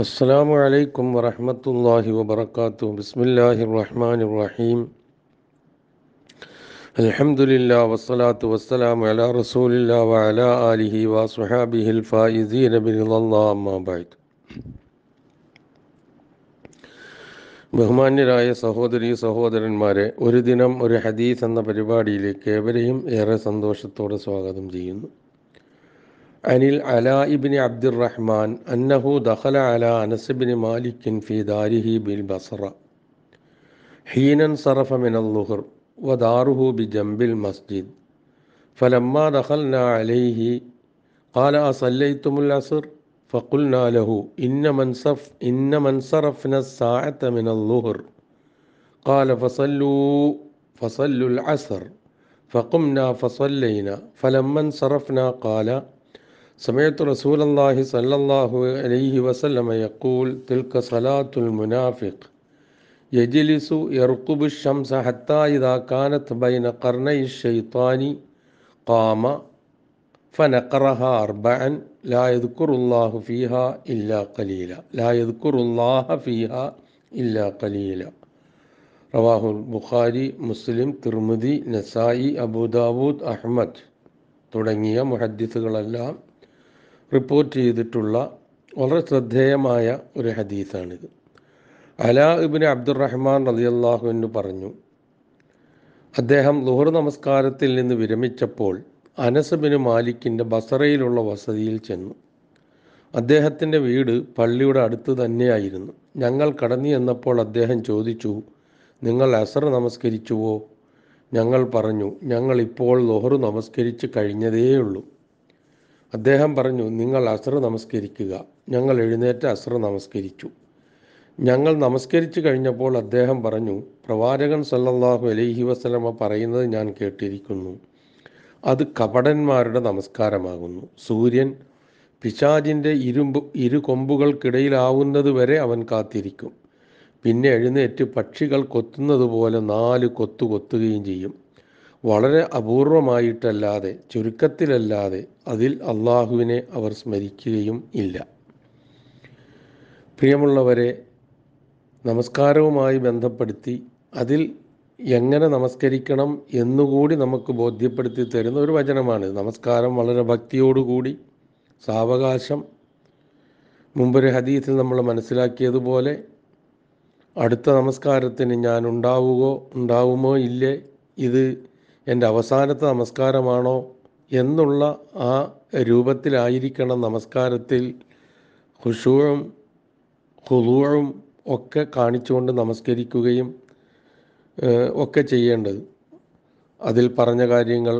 السلام عليكم ورحمة الله وبركاته بسم الله الرحمن الرحيم الحمد لله والصلاة والسلام على رسول الله وعلى آله وصحابه الفائزين برضا الله أما بعد ബഹുമാന്യരായ സഹോദരി സഹോദരന്മാരെ ഒരു ദിനം ഒരു ഹദീസ് എന്ന പരിപാടിയിലേക്ക് ഏവരെയും ഏറെ സന്തോഷത്തോടെ സ്വാഗതം ചെയ്യുന്നു عن العلاء بن عبد الرحمن أنه دخل على أنس بن مالك في داره بالبصرة حين انصرف من الظهر وداره بجنب المسجد فلما دخلنا عليه قال أصليتم العصر فقلنا له إنما انصرف إنما انصرفنا الساعة من الظهر قال فصلوا فصلوا العصر فقمنا فصلينا فلما انصرفنا قال سمعت رسول الله صلى الله عليه وسلم يقول تلك صلاة المنافق يجلس يرقب الشمس حتى إذا كانت بين قرني الشيطان قام فنقرها أربعا لا يذكر الله فيها إلا قليلا لا يذكر الله فيها إلا قليلا رواه البخاري مسلم ترمذي نسائي أبو داود أحمد തുടങ്ങിയ മുഹദ്ദിസുകളെല്ലാം റിപ്പോർട്ട് ചെയ്തിട്ടുള്ള വളരെ ശ്രദ്ധേയമായ ഒരു ഹദീസാണിത് അല ഇബിന് അബ്ദുറഹ്മാൻ റലിയല്ലാഹു എന്ന് പറഞ്ഞു അദ്ദേഹം ലുഹർ നമസ്കാരത്തിൽ നിന്ന് വിരമിച്ചപ്പോൾ അനസബിന് മാലിക്കിൻ്റെ ബസറയിലുള്ള വസതിയിൽ ചെന്നു അദ്ദേഹത്തിൻ്റെ വീട് പള്ളിയുടെ അടുത്ത് തന്നെയായിരുന്നു ഞങ്ങൾ കടന്നു ചെന്നപ്പോൾ അദ്ദേഹം ചോദിച്ചു നിങ്ങൾ അസർ നമസ്കരിച്ചുവോ ഞങ്ങൾ പറഞ്ഞു ഞങ്ങൾ ഇപ്പോൾ ലൊഹറു നമസ്കരിച്ച് കഴിഞ്ഞതേയുള്ളൂ അദ്ദേഹം പറഞ്ഞു നിങ്ങൾ അസ്ര നമസ്കരിക്കുക ഞങ്ങൾ എഴുന്നേറ്റ് അസ്ര നമസ്കരിച്ചു ഞങ്ങൾ നമസ്കരിച്ചു കഴിഞ്ഞപ്പോൾ അദ്ദേഹം പറഞ്ഞു പ്രവാചകൻ സല്ലല്ലാഹു അലൈഹി വസ്ലമ പറയുന്നത് ഞാൻ കേട്ടിരിക്കുന്നു അത് കപടന്മാരുടെ നമസ്കാരമാകുന്നു സൂര്യൻ പിശാജിൻ്റെ ഇരുമ്പ് ഇരു കൊമ്പുകൾക്കിടയിലാവുന്നത് വരെ അവൻ കാത്തിരിക്കും പിന്നെ എഴുന്നേറ്റ് പക്ഷികൾ കൊത്തുന്നത് പോലെ നാല് കൊത്തു കൊത്തുകയും ചെയ്യും വളരെ അപൂർവമായിട്ടല്ലാതെ ചുരുക്കത്തിലല്ലാതെ അതിൽ അള്ളാഹുവിനെ അവർ സ്മരിക്കുകയും ഇല്ല പ്രിയമുള്ളവരെ നമസ്കാരവുമായി ബന്ധപ്പെടുത്തി അതിൽ എങ്ങനെ നമസ്കരിക്കണം എന്നുകൂടി നമുക്ക് ബോധ്യപ്പെടുത്തി തരുന്ന ഒരു വചനമാണ് നമസ്കാരം വളരെ ഭക്തിയോടുകൂടി സാവകാശം മുമ്പൊരു ഹദീസിൽ നമ്മൾ മനസ്സിലാക്കിയതുപോലെ അടുത്ത നമസ്കാരത്തിന് ഞാൻ ഉണ്ടാവുകയോ ഉണ്ടാവുമോ ഇല്ലേ ഇത് എൻ്റെ അവസാനത്തെ നമസ്കാരമാണോ എന്നുള്ള ആ രൂപത്തിലായിരിക്കണം നമസ്കാരത്തിൽ ഹുഷൂഴും ഹുദൂഴും ഒക്കെ കാണിച്ചുകൊണ്ട് നമസ്കരിക്കുകയും ഒക്കെ ചെയ്യേണ്ടത് അതിൽ പറഞ്ഞ കാര്യങ്ങൾ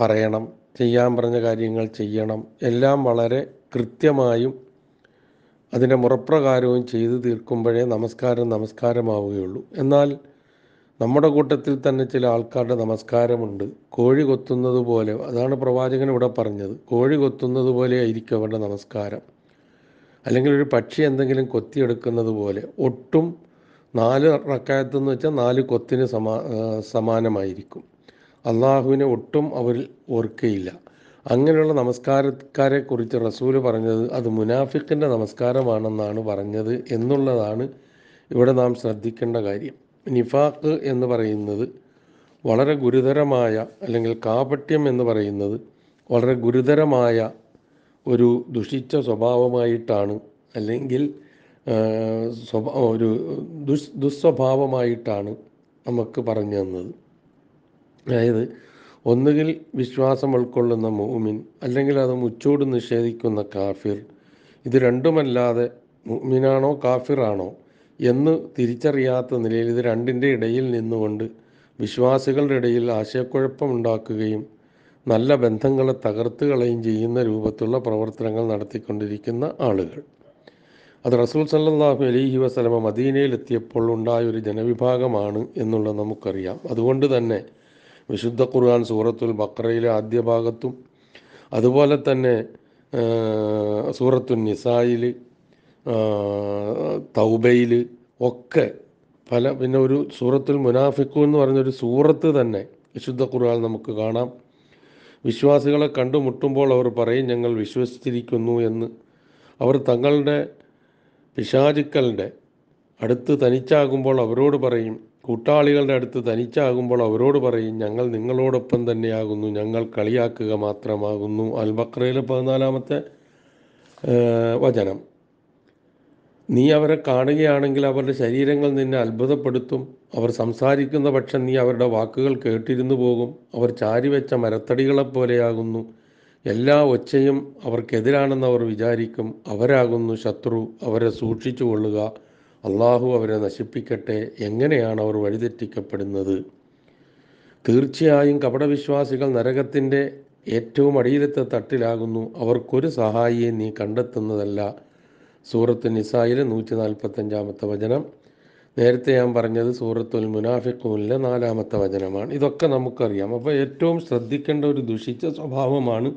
പറയണം ചെയ്യാൻ പറഞ്ഞ കാര്യങ്ങൾ ചെയ്യണം എല്ലാം വളരെ കൃത്യമായും അതിൻ്റെ മുറപ്രകാരവും ചെയ്തു തീർക്കുമ്പോഴേ നമസ്കാരം നമസ്കാരമാവുകയുള്ളൂ എന്നാൽ നമ്മുടെ കൂട്ടത്തിൽ തന്നെ ചില ആൾക്കാരുടെ നമസ്കാരമുണ്ട് കോഴി കൊത്തുന്നത് പോലെ അതാണ് പ്രവാചകൻ ഇവിടെ പറഞ്ഞത് കോഴി കൊത്തുന്നത് പോലെ ആയിരിക്കും അവരുടെ നമസ്കാരം അല്ലെങ്കിൽ ഒരു പക്ഷി എന്തെങ്കിലും കൊത്തിയെടുക്കുന്നത് പോലെ ഒട്ടും നാല് റക്കായത്ത് എന്ന് വെച്ചാൽ നാല് കൊത്തിന് സമാ സമാനമായിരിക്കും അള്ളാഹുവിനെ ഒട്ടും അവരിൽ ഓർക്കയില്ല അങ്ങനെയുള്ള നമസ്കാരക്കാരെ കുറിച്ച് റസൂൽ പറഞ്ഞത് അത് മുനാഫിക്കിൻ്റെ നമസ്കാരമാണെന്നാണ് പറഞ്ഞത് എന്നുള്ളതാണ് ഇവിടെ നാം ശ്രദ്ധിക്കേണ്ട കാര്യം നിഫാക്ക് എന്ന് പറയുന്നത് വളരെ ഗുരുതരമായ അല്ലെങ്കിൽ കാപട്യം എന്ന് പറയുന്നത് വളരെ ഗുരുതരമായ ഒരു ദുഷിച്ച സ്വഭാവമായിട്ടാണ് അല്ലെങ്കിൽ ഒരു ദുഷ് ദുസ്വഭാവമായിട്ടാണ് നമുക്ക് പറഞ്ഞു തന്നത് അതായത് ഒന്നുകിൽ വിശ്വാസം ഉൾക്കൊള്ളുന്ന മൂമിൻ അല്ലെങ്കിൽ അത് മുച്ചൂട് നിഷേധിക്കുന്ന കാഫിർ ഇത് രണ്ടുമല്ലാതെ മുഅ്മിനാണോ കാഫിറാണോ എന്ന് തിരിച്ചറിയാത്ത നിലയിൽ ഇത് രണ്ടിൻ്റെ ഇടയിൽ നിന്നുകൊണ്ട് വിശ്വാസികളുടെ ഇടയിൽ ആശയക്കുഴപ്പമുണ്ടാക്കുകയും നല്ല ബന്ധങ്ങളെ തകർത്ത് കളയും ചെയ്യുന്ന രൂപത്തിലുള്ള പ്രവർത്തനങ്ങൾ നടത്തിക്കൊണ്ടിരിക്കുന്ന ആളുകൾ അത് റസൂൽ സല്ലാഹു അലൈഹി വസ്ലമ മദീനയിലെത്തിയപ്പോൾ ഉണ്ടായ ഒരു ജനവിഭാഗമാണ് എന്നുള്ളത് നമുക്കറിയാം അതുകൊണ്ട് തന്നെ വിശുദ്ധ ഖുർആൻ സൂറത്തുൽ ബക്രയിലെ ആദ്യ ഭാഗത്തും അതുപോലെ തന്നെ സൂറത്തുൽ നിസായിൽ തൗബയിൽ ഒക്കെ പല പിന്നെ ഒരു സൂറത്തുൽ മുനാഫിക്കു എന്ന് പറഞ്ഞൊരു സൂറത്ത് തന്നെ വിശുദ്ധ ഖുർആൻ നമുക്ക് കാണാം വിശ്വാസികളെ കണ്ടുമുട്ടുമ്പോൾ അവർ പറയും ഞങ്ങൾ വിശ്വസിച്ചിരിക്കുന്നു എന്ന് അവർ തങ്ങളുടെ പിശാചുക്കളുടെ അടുത്ത് തനിച്ചാകുമ്പോൾ അവരോട് പറയും കൂട്ടാളികളുടെ അടുത്ത് തനിച്ചാകുമ്പോൾ അവരോട് പറയും ഞങ്ങൾ നിങ്ങളോടൊപ്പം തന്നെയാകുന്നു ഞങ്ങൾ കളിയാക്കുക മാത്രമാകുന്നു അൽബക്രയിലെ പതിനാലാമത്തെ വചനം നീ അവരെ കാണുകയാണെങ്കിൽ അവരുടെ ശരീരങ്ങൾ നിന്നെ അത്ഭുതപ്പെടുത്തും അവർ സംസാരിക്കുന്ന പക്ഷം നീ അവരുടെ വാക്കുകൾ കേട്ടിരുന്നു പോകും അവർ ചാരിവെച്ച മരത്തടികളെപ്പോലെയാകുന്നു എല്ലാ ഒച്ചയും അവർക്കെതിരാണെന്ന് അവർ വിചാരിക്കും അവരാകുന്നു ശത്രു അവരെ സൂക്ഷിച്ചു കൊള്ളുക അള്ളാഹു അവരെ നശിപ്പിക്കട്ടെ എങ്ങനെയാണ് അവർ വഴിതെറ്റിക്കപ്പെടുന്നത് തീർച്ചയായും കപടവിശ്വാസികൾ നരകത്തിൻ്റെ ഏറ്റവും അടിയിലത്തെ തട്ടിലാകുന്നു അവർക്കൊരു സഹായിയെ നീ കണ്ടെത്തുന്നതല്ല സൂറത്ത് നിസായിൽ നൂറ്റി നാൽപ്പത്തഞ്ചാമത്തെ വചനം നേരത്തെ ഞാൻ പറഞ്ഞത് സൂറത്തുൽ മുനാഫിഖൂനിലെ നാലാമത്തെ വചനമാണ് ഇതൊക്കെ നമുക്കറിയാം അപ്പോൾ ഏറ്റവും ശ്രദ്ധിക്കേണ്ട ഒരു ദുഷിച്ച സ്വഭാവമാണ്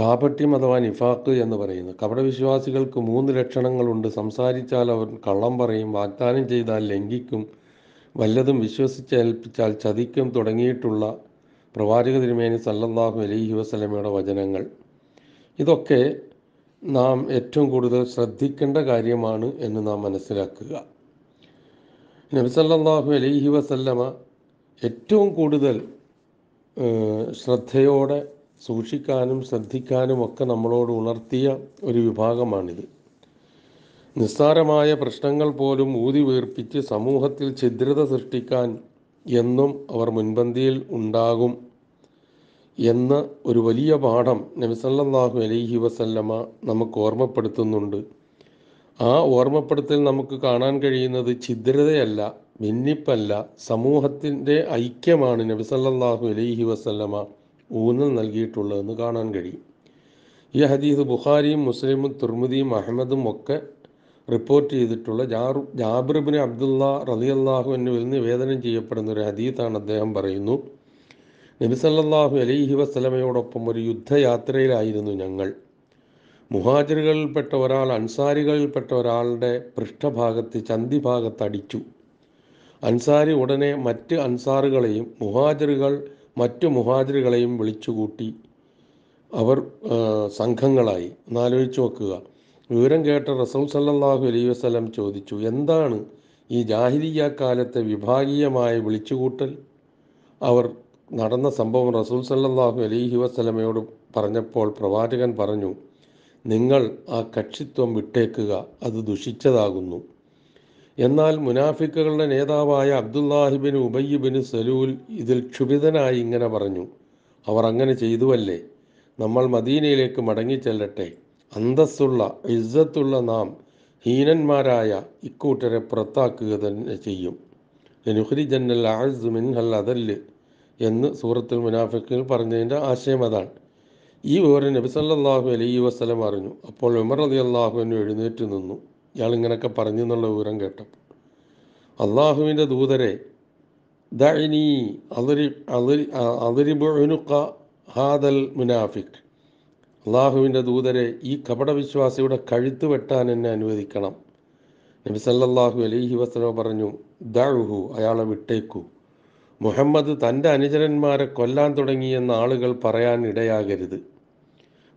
കാപട്യം അഥവാ നിഫാക്ക് എന്ന് പറയുന്നത് വിശ്വാസികൾക്ക് മൂന്ന് ലക്ഷണങ്ങളുണ്ട് സംസാരിച്ചാൽ അവർ കള്ളം പറയും വാഗ്ദാനം ചെയ്താൽ ലംഘിക്കും വല്ലതും വിശ്വസിച്ച് ഏൽപ്പിച്ചാൽ ചതിക്കും തുടങ്ങിയിട്ടുള്ള പ്രവാചക തിരുമേനി സല്ലല്ലാഹു അലൈഹി വസ്ലമയുടെ വചനങ്ങൾ ഇതൊക്കെ നാം ഏറ്റവും കൂടുതൽ ശ്രദ്ധിക്കേണ്ട കാര്യമാണ് എന്ന് നാം മനസ്സിലാക്കുക നബിസല്ലാഹു അലൈഹി വസല്ലമ ഏറ്റവും കൂടുതൽ ശ്രദ്ധയോടെ സൂക്ഷിക്കാനും ശ്രദ്ധിക്കാനും ഒക്കെ നമ്മളോട് ഉണർത്തിയ ഒരു വിഭാഗമാണിത് നിസ്സാരമായ പ്രശ്നങ്ങൾ പോലും ഊതി വീർപ്പിച്ച് സമൂഹത്തിൽ ഛിദ്രത സൃഷ്ടിക്കാൻ എന്നും അവർ മുൻപന്തിയിൽ ഉണ്ടാകും എന്ന ഒരു വലിയ പാഠം നബിസല്ലാഹു അലൈഹി വസല്ലമ നമുക്ക് ഓർമ്മപ്പെടുത്തുന്നുണ്ട് ആ ഓർമ്മപ്പെടുത്തൽ നമുക്ക് കാണാൻ കഴിയുന്നത് ഛിദ്രതയല്ല ഭിന്നിപ്പല്ല സമൂഹത്തിൻ്റെ ഐക്യമാണ് നബിസല്ലാഹു അലൈഹി വസല്ലമ ഊന്നൽ നൽകിയിട്ടുള്ളതെന്ന് കാണാൻ കഴിയും ഈ ഹദീസ് ബുഖാരിയും മുസ്ലിമും തുർമുദിയും അഹമ്മദും ഒക്കെ റിപ്പോർട്ട് ചെയ്തിട്ടുള്ള ജാറു ജാബിർബിൻ അബ്ദുള്ള റലിയല്ലാഹു എന്നുവിൽ നിവേദനം ചെയ്യപ്പെടുന്ന ഒരു ഹദീത്താണ് അദ്ദേഹം പറയുന്നു നബിസല്ലാഹു അലൈഹി വസ്ലമയോടൊപ്പം ഒരു യുദ്ധയാത്രയിലായിരുന്നു ഞങ്ങൾ മുഹാജിറുകളിൽപ്പെട്ട ഒരാൾ അൻസാരികളിൽപ്പെട്ട ഒരാളുടെ പൃഷ്ഠഭാഗത്ത് ചന്തിഭാഗത്തടിച്ചു അൻസാരി ഉടനെ മറ്റ് അൻസാറുകളെയും മുഹാജിറുകൾ മറ്റു മുഹാജിറുകളെയും വിളിച്ചുകൂട്ടി അവർ സംഘങ്ങളായി ഒന്നാലോചിച്ച് വെക്കുക വിവരം കേട്ട റസൂൽ സല്ലാഹു അലൈ വസ്ലം ചോദിച്ചു എന്താണ് ഈ ജാഹിലിയ കാലത്തെ വിഭാഗീയമായ വിളിച്ചുകൂട്ടൽ അവർ നടന്ന സംഭവം റസൂൽ സല്ലാഹു അലീഹി വസ്ലമയോട് പറഞ്ഞപ്പോൾ പ്രവാചകൻ പറഞ്ഞു നിങ്ങൾ ആ കക്ഷിത്വം വിട്ടേക്കുക അത് ദുഷിച്ചതാകുന്നു എന്നാൽ മുനാഫിക്കുകളുടെ നേതാവായ അബ്ദുല്ലാഹിബിൻ ഉബയ്യബിന് സലൂൽ ഇതിൽ ക്ഷുഭിതനായി ഇങ്ങനെ പറഞ്ഞു അവർ അങ്ങനെ ചെയ്തുവല്ലേ നമ്മൾ മദീനയിലേക്ക് മടങ്ങിച്ചെല്ലട്ടെ അന്തസ്സുള്ള ഇസ്സത്തുള്ള നാം ഹീനന്മാരായ ഇക്കൂട്ടരെ പുറത്താക്കുക തന്നെ ചെയ്യും ജന്നുഹരി ജന്നൽ അതല്ല് എന്ന് സൂറത്തുൽ മുനാഫിക്കിൽ പറഞ്ഞതിൻ്റെ ആശയം അതാണ് ഈ വിവരം നബി സല്ലാഹു അലൈ വസ്ലം അറിഞ്ഞു അപ്പോൾ ഉമർ അലി അള്ളാഹുവിന് എഴുന്നേറ്റ് നിന്നു ഇയാൾ ഇങ്ങനെയൊക്കെ പറഞ്ഞു എന്നുള്ള വിവരം കേട്ടപ്പോൾ അള്ളാഹുവിൻ്റെ ദൂതരെ ദഅനി അതിരി അതിരി ഹാദൽ മുനാഫിക് അള്ളാഹുവിൻ്റെ ദൂതരെ ഈ കപടവിശ്വാസിയുടെ കഴുത്ത് വെട്ടാൻ എന്നെ അനുവദിക്കണം നബി സല്ലാഹു അലൈഹി വസ്ലം പറഞ്ഞു ദഴുഹു അയാളെ വിട്ടേക്കൂ മുഹമ്മദ് തൻ്റെ അനുചരന്മാരെ കൊല്ലാൻ തുടങ്ങിയെന്ന് ആളുകൾ പറയാൻ ഇടയാകരുത്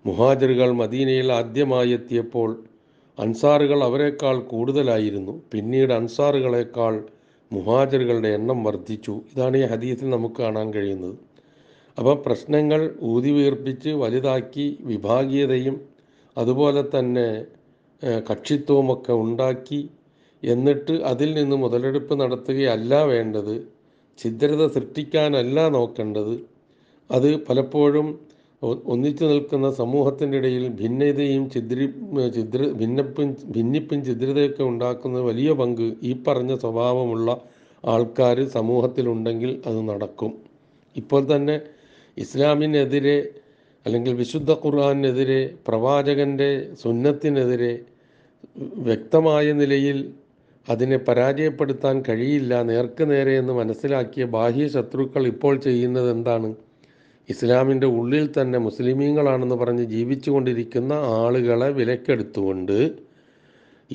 മുഹാജിറുകൾ മദീനയിൽ ആദ്യമായി എത്തിയപ്പോൾ അൻസാറുകൾ അവരെക്കാൾ കൂടുതലായിരുന്നു പിന്നീട് അൻസാറുകളെക്കാൾ മുഹാജറുകളുടെ എണ്ണം വർദ്ധിച്ചു ഇതാണ് ഈ ഹദീസിൽ നമുക്ക് കാണാൻ കഴിയുന്നത് അപ്പോൾ പ്രശ്നങ്ങൾ ഊതിവീർപ്പിച്ച് വലുതാക്കി വിഭാഗീയതയും അതുപോലെ തന്നെ കക്ഷിത്വമൊക്കെ ഉണ്ടാക്കി എന്നിട്ട് അതിൽ നിന്ന് മുതലെടുപ്പ് നടത്തുകയല്ല വേണ്ടത് ഛിദ്രത സൃഷ്ടിക്കാനല്ല നോക്കേണ്ടത് അത് പലപ്പോഴും ഒന്നിച്ചു നിൽക്കുന്ന സമൂഹത്തിൻ്റെ ഇടയിൽ ഭിന്നതയും ഛിദ്രി ഛിദ്ര ഭിന്നപ്പും ഭിന്നിപ്പും ഛിദ്രതയൊക്കെ ഉണ്ടാക്കുന്ന വലിയ പങ്ക് ഈ പറഞ്ഞ സ്വഭാവമുള്ള ആൾക്കാർ സമൂഹത്തിലുണ്ടെങ്കിൽ അത് നടക്കും ഇപ്പോൾ തന്നെ ഇസ്ലാമിനെതിരെ അല്ലെങ്കിൽ വിശുദ്ധ ഖുർആാനെതിരെ പ്രവാചകൻ്റെ സുന്നത്തിനെതിരെ വ്യക്തമായ നിലയിൽ അതിനെ പരാജയപ്പെടുത്താൻ കഴിയില്ല നേരെ എന്ന് മനസ്സിലാക്കിയ ബാഹ്യ ശത്രുക്കൾ ഇപ്പോൾ ചെയ്യുന്നത് എന്താണ് ഇസ്ലാമിൻ്റെ ഉള്ളിൽ തന്നെ മുസ്ലിമീങ്ങളാണെന്ന് പറഞ്ഞ് ജീവിച്ചുകൊണ്ടിരിക്കുന്ന ആളുകളെ വിലക്കെടുത്തുകൊണ്ട്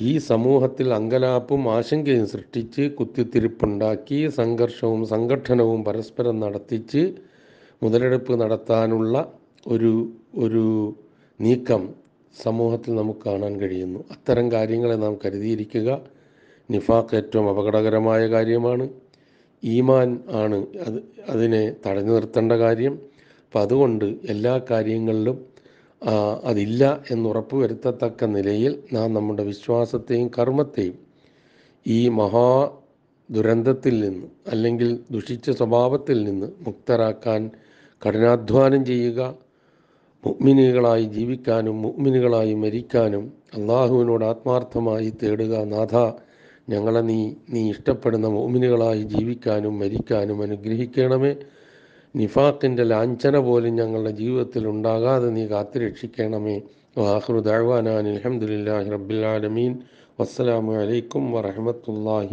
ഈ സമൂഹത്തിൽ അങ്കലാപ്പും ആശങ്കയും സൃഷ്ടിച്ച് കുത്തിത്തിരിപ്പുണ്ടാക്കി സംഘർഷവും സംഘട്ടനവും പരസ്പരം നടത്തിച്ച് മുതലെടുപ്പ് നടത്താനുള്ള ഒരു ഒരു നീക്കം സമൂഹത്തിൽ നമുക്ക് കാണാൻ കഴിയുന്നു അത്തരം കാര്യങ്ങളെ നാം കരുതിയിരിക്കുക നിഫാഖ് ഏറ്റവും അപകടകരമായ കാര്യമാണ് ഈമാൻ ആണ് അത് അതിനെ തടഞ്ഞു നിർത്തേണ്ട കാര്യം അപ്പം അതുകൊണ്ട് എല്ലാ കാര്യങ്ങളിലും അതില്ല എന്നുറപ്പ് വരുത്തത്തക്ക നിലയിൽ നാം നമ്മുടെ വിശ്വാസത്തെയും കർമ്മത്തെയും ഈ മഹാ ദുരന്തത്തിൽ നിന്ന് അല്ലെങ്കിൽ ദുഷിച്ച സ്വഭാവത്തിൽ നിന്ന് മുക്തരാക്കാൻ കഠിനാധ്വാനം ചെയ്യുക മുഗ്മിനികളായി ജീവിക്കാനും മുഗ്മിനികളായി മരിക്കാനും അള്ളാഹുവിനോട് ആത്മാർത്ഥമായി തേടുക നാഥ ഞങ്ങളെ നീ നീ ഇഷ്ടപ്പെടുന്ന മോമിനുകളായി ജീവിക്കാനും മരിക്കാനും അനുഗ്രഹിക്കണമേ നിഫാത്തിൻ്റെ ലാഞ്ചന പോലും ഞങ്ങളുടെ ജീവിതത്തിൽ ഉണ്ടാകാതെ നീ കാത്തുരക്ഷിക്കണമേ വാഹൃദാൻ അലഹമുല്ലാ റബ്ബിലാലമീൻ വസ്സലാമലൈക്കും വറഹമത്തല്ലാഹി